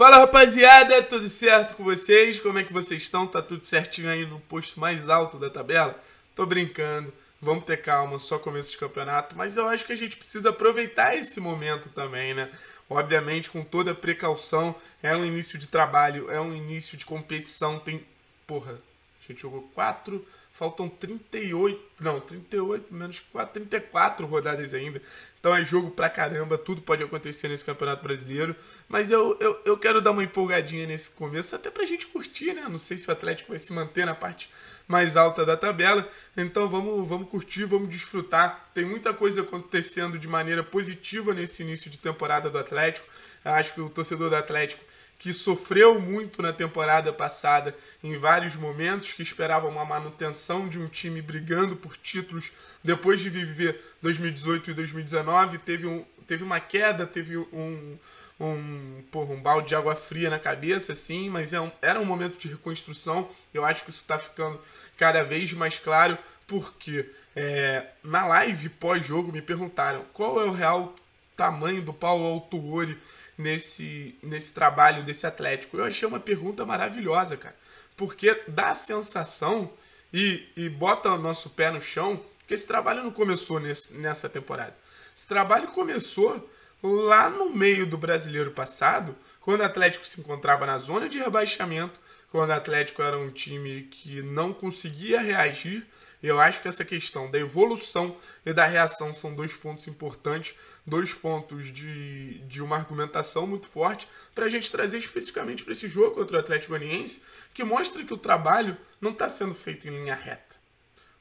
Fala rapaziada, tudo certo com vocês? Como é que vocês estão? Tá tudo certinho aí no posto mais alto da tabela? Tô brincando, vamos ter calma, só começo de campeonato, mas eu acho que a gente precisa aproveitar esse momento também, né? Obviamente, com toda precaução, é um início de trabalho, é um início de competição, tem. Porra, a gente jogou 4, faltam 38, não, 38 menos 4, 34 rodadas ainda. Então é jogo pra caramba, tudo pode acontecer nesse Campeonato Brasileiro. Mas eu, eu, eu quero dar uma empolgadinha nesse começo, até pra gente curtir, né? Não sei se o Atlético vai se manter na parte mais alta da tabela. Então vamos, vamos curtir, vamos desfrutar. Tem muita coisa acontecendo de maneira positiva nesse início de temporada do Atlético. Acho que o torcedor do Atlético que sofreu muito na temporada passada em vários momentos, que esperava uma manutenção de um time brigando por títulos depois de viver 2018 e 2019, teve, um, teve uma queda, teve um, um, porra, um balde de água fria na cabeça, sim, mas é um, era um momento de reconstrução. Eu acho que isso está ficando cada vez mais claro, porque é, na live pós-jogo me perguntaram qual é o real tamanho do Paulo Autuori nesse, nesse trabalho desse Atlético? Eu achei uma pergunta maravilhosa, cara. Porque dá a sensação e, e bota o nosso pé no chão que esse trabalho não começou nesse, nessa temporada. Esse trabalho começou lá no meio do brasileiro passado, quando o Atlético se encontrava na zona de rebaixamento, quando o Atlético era um time que não conseguia reagir eu acho que essa questão da evolução e da reação são dois pontos importantes, dois pontos de, de uma argumentação muito forte para a gente trazer especificamente para esse jogo contra o Atlético Goianiense, que mostra que o trabalho não está sendo feito em linha reta.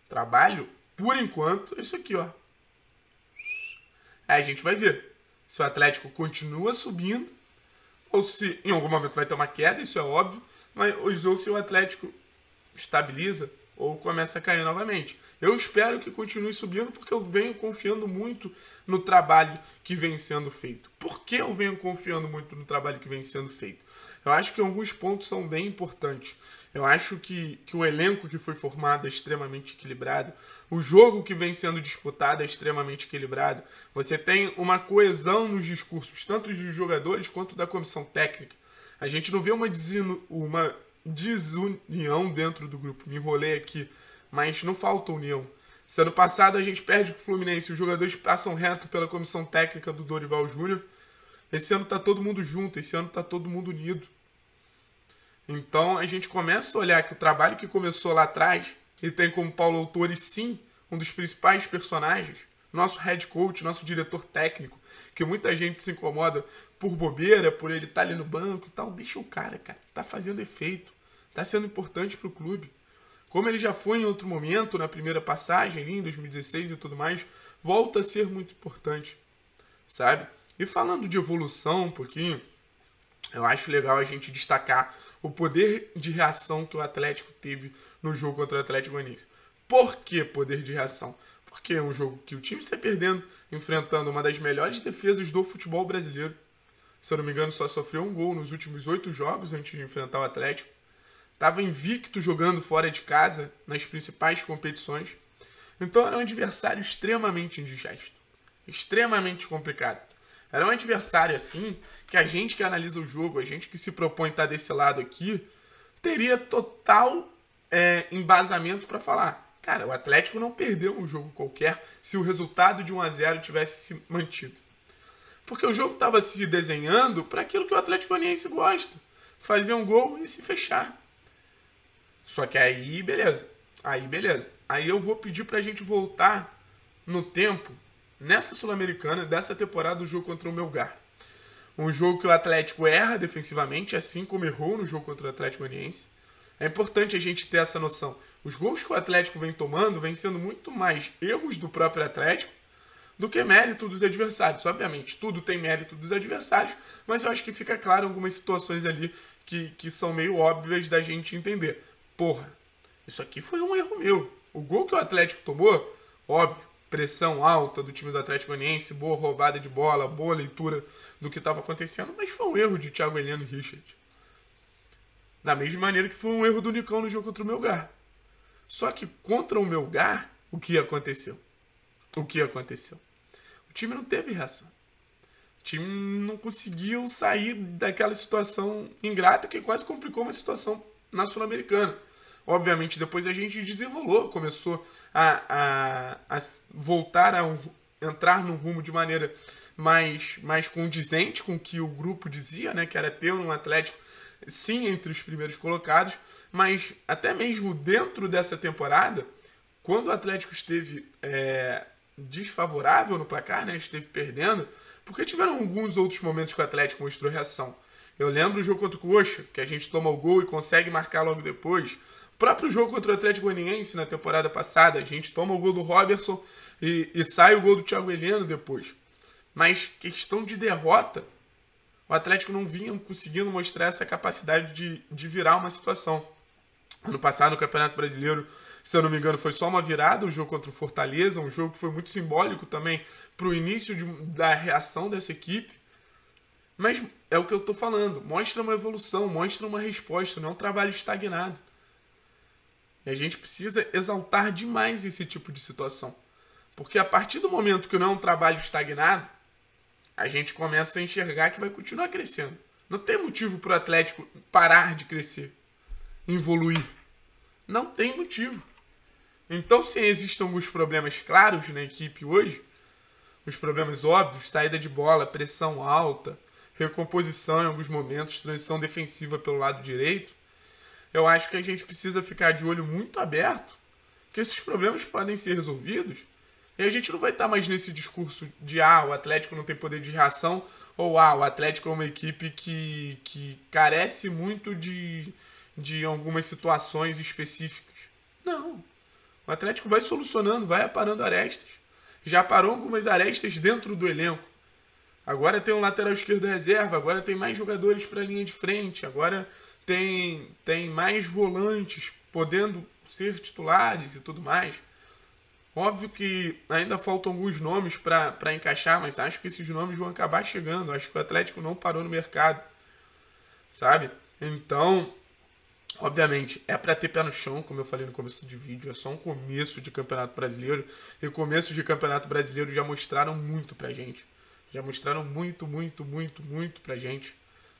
O trabalho, por enquanto, é isso aqui, ó. Aí a gente vai ver se o Atlético continua subindo ou se em algum momento vai ter uma queda, isso é óbvio, mas ou se o Atlético estabiliza ou começa a cair novamente. Eu espero que continue subindo porque eu venho confiando muito no trabalho que vem sendo feito. Por que eu venho confiando muito no trabalho que vem sendo feito? Eu acho que alguns pontos são bem importantes. Eu acho que, que o elenco que foi formado é extremamente equilibrado, o jogo que vem sendo disputado é extremamente equilibrado. Você tem uma coesão nos discursos, tanto dos jogadores quanto da comissão técnica. A gente não vê uma, uma desunião dentro do grupo. Me enrolei aqui, mas não falta união. Se ano passado a gente perde pro Fluminense, os jogadores passam reto pela comissão técnica do Dorival Júnior. Esse ano tá todo mundo junto, esse ano tá todo mundo unido. Então a gente começa a olhar que o trabalho que começou lá atrás, e tem como Paulo Autori sim um dos principais personagens, nosso head coach, nosso diretor técnico, que muita gente se incomoda por bobeira, por ele estar tá ali no banco e tal. Deixa o cara, cara, tá fazendo efeito está sendo importante para o clube. Como ele já foi em outro momento, na primeira passagem, ali em 2016 e tudo mais, volta a ser muito importante, sabe? E falando de evolução um pouquinho, eu acho legal a gente destacar o poder de reação que o Atlético teve no jogo contra o Atlético Goianiense. Por que poder de reação? Porque é um jogo que o time está perdendo, enfrentando uma das melhores defesas do futebol brasileiro. Se eu não me engano, só sofreu um gol nos últimos oito jogos antes de enfrentar o Atlético estava invicto jogando fora de casa nas principais competições. Então era um adversário extremamente indigesto, extremamente complicado. Era um adversário assim que a gente que analisa o jogo, a gente que se propõe estar tá desse lado aqui, teria total é, embasamento para falar. Cara, o Atlético não perdeu um jogo qualquer se o resultado de 1 a 0 tivesse se mantido. Porque o jogo estava se desenhando para aquilo que o Atlético Goianiense gosta: fazer um gol e se fechar. Só que aí, beleza. Aí, beleza. Aí eu vou pedir pra gente voltar no tempo, nessa Sul-Americana, dessa temporada, do jogo contra o Melgar. Um jogo que o Atlético erra defensivamente, assim como errou no jogo contra o Atlético Goianiense. É importante a gente ter essa noção. Os gols que o Atlético vem tomando vêm sendo muito mais erros do próprio Atlético do que mérito dos adversários. Obviamente, tudo tem mérito dos adversários, mas eu acho que fica claro algumas situações ali que, que são meio óbvias da gente entender porra, isso aqui foi um erro meu. O gol que o Atlético tomou, óbvio, pressão alta do time do Atlético Goianiense, boa roubada de bola, boa leitura do que estava acontecendo, mas foi um erro de Thiago Heleno e Richard. Da mesma maneira que foi um erro do Nicão no jogo contra o Melgar. Só que contra o Melgar, o que aconteceu? O que aconteceu? O time não teve reação. O time não conseguiu sair daquela situação ingrata que quase complicou uma situação na Sul-Americana Obviamente, depois a gente desenrolou, começou a, a, a voltar a um, entrar no rumo de maneira mais, mais condizente com o que o grupo dizia, né? Que era ter um Atlético, sim, entre os primeiros colocados, mas até mesmo dentro dessa temporada, quando o Atlético esteve é, desfavorável no placar, né? Esteve perdendo, porque tiveram alguns outros momentos que o Atlético mostrou reação. Eu lembro o jogo contra o Coxa, que a gente toma o gol e consegue marcar logo depois próprio jogo contra o Atlético Goianiense na temporada passada, a gente toma o gol do Robertson e, e sai o gol do Thiago Heleno depois. Mas questão de derrota, o Atlético não vinha conseguindo mostrar essa capacidade de, de virar uma situação. Ano passado, no Campeonato Brasileiro, se eu não me engano, foi só uma virada, o jogo contra o Fortaleza, um jogo que foi muito simbólico também para o início de, da reação dessa equipe. Mas é o que eu estou falando, mostra uma evolução, mostra uma resposta, não é um trabalho estagnado a gente precisa exaltar demais esse tipo de situação. Porque a partir do momento que não é um trabalho estagnado, a gente começa a enxergar que vai continuar crescendo. Não tem motivo para o Atlético parar de crescer, evoluir. Não tem motivo. Então, se existem alguns problemas claros na equipe hoje, os problemas óbvios, saída de bola, pressão alta, recomposição em alguns momentos, transição defensiva pelo lado direito, eu acho que a gente precisa ficar de olho muito aberto, que esses problemas podem ser resolvidos. E a gente não vai estar mais nesse discurso de ah, o Atlético não tem poder de reação, ou ah, o Atlético é uma equipe que, que carece muito de, de algumas situações específicas. Não. O Atlético vai solucionando, vai aparando arestas. Já parou algumas arestas dentro do elenco. Agora tem um lateral esquerdo reserva, agora tem mais jogadores para a linha de frente, agora tem, tem mais volantes podendo ser titulares e tudo mais. Óbvio que ainda faltam alguns nomes para encaixar, mas acho que esses nomes vão acabar chegando. Acho que o Atlético não parou no mercado, sabe? Então, obviamente, é para ter pé no chão, como eu falei no começo do vídeo. É só um começo de Campeonato Brasileiro. E começos de Campeonato Brasileiro já mostraram muito a gente. Já mostraram muito, muito, muito, muito a gente,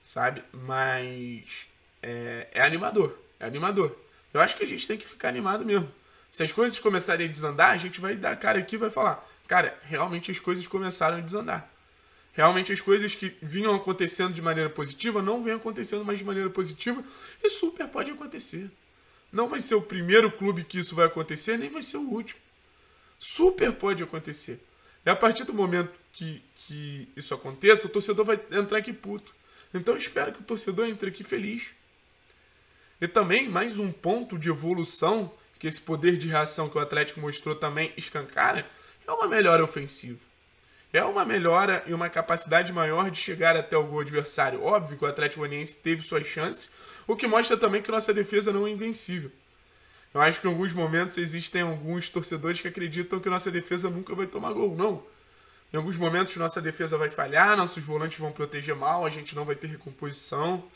sabe? Mas é, é animador. É animador. Eu acho que a gente tem que ficar animado mesmo. Se as coisas começarem a desandar, a gente vai dar cara aqui e vai falar: cara, realmente as coisas começaram a desandar. Realmente as coisas que vinham acontecendo de maneira positiva não vêm acontecendo mais de maneira positiva e super pode acontecer. Não vai ser o primeiro clube que isso vai acontecer, nem vai ser o último. Super pode acontecer. E a partir do momento que, que isso aconteça, o torcedor vai entrar aqui puto. Então eu espero que o torcedor entre aqui feliz e também mais um ponto de evolução que esse poder de reação que o Atlético mostrou também escancara é uma melhora ofensiva. É uma melhora e uma capacidade maior de chegar até o gol adversário. Óbvio que o Atlético Goianiense teve suas chances, o que mostra também que nossa defesa não é invencível. Eu acho que em alguns momentos existem alguns torcedores que acreditam que nossa defesa nunca vai tomar gol, não. Em alguns momentos nossa defesa vai falhar, nossos volantes vão proteger mal, a gente não vai ter recomposição.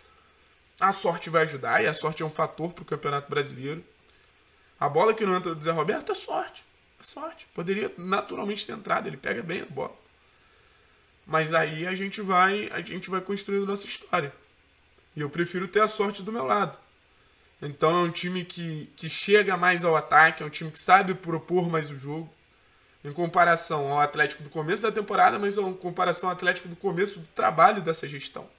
A sorte vai ajudar, e a sorte é um fator para o Campeonato Brasileiro. A bola que não entra do Zé Roberto é sorte. É sorte. Poderia naturalmente ter entrado, ele pega bem a bola. Mas aí a gente vai, a gente vai construindo nossa história. E eu prefiro ter a sorte do meu lado. Então é um time que, que chega mais ao ataque, é um time que sabe propor mais o jogo. Em comparação ao Atlético do começo da temporada, mas em comparação ao Atlético do começo do trabalho dessa gestão.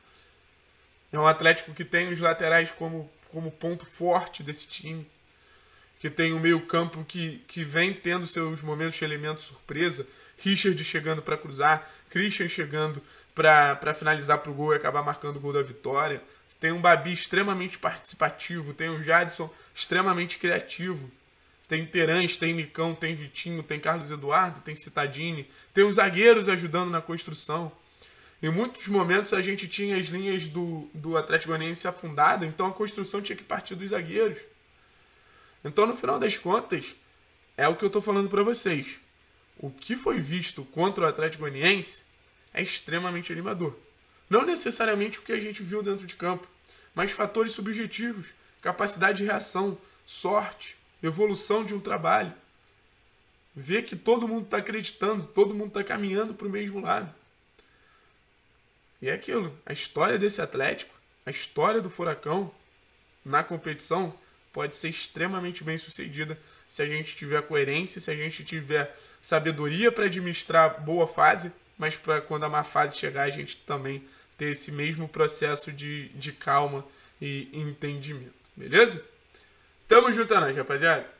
É um Atlético que tem os laterais como, como ponto forte desse time. Que tem o um meio-campo que, que vem tendo seus momentos de elemento surpresa. Richard chegando para cruzar, Christian chegando para finalizar para o gol e acabar marcando o gol da vitória. Tem um Babi extremamente participativo, tem o um Jadson extremamente criativo. Tem Terãs, tem Nicão, tem Vitinho, tem Carlos Eduardo, tem Citadini, tem os zagueiros ajudando na construção. Em muitos momentos a gente tinha as linhas do, do Atlético Goianiense afundada, então a construção tinha que partir dos zagueiros. Então, no final das contas, é o que eu estou falando para vocês. O que foi visto contra o Atlético Goianiense é extremamente animador. Não necessariamente o que a gente viu dentro de campo, mas fatores subjetivos, capacidade de reação, sorte, evolução de um trabalho. Ver que todo mundo está acreditando, todo mundo está caminhando para o mesmo lado. E é aquilo. A história desse Atlético, a história do Furacão na competição pode ser extremamente bem sucedida se a gente tiver coerência, se a gente tiver sabedoria para administrar boa fase, mas para quando a má fase chegar a gente também ter esse mesmo processo de, de calma e entendimento. Beleza? Tamo junto, né rapaziada.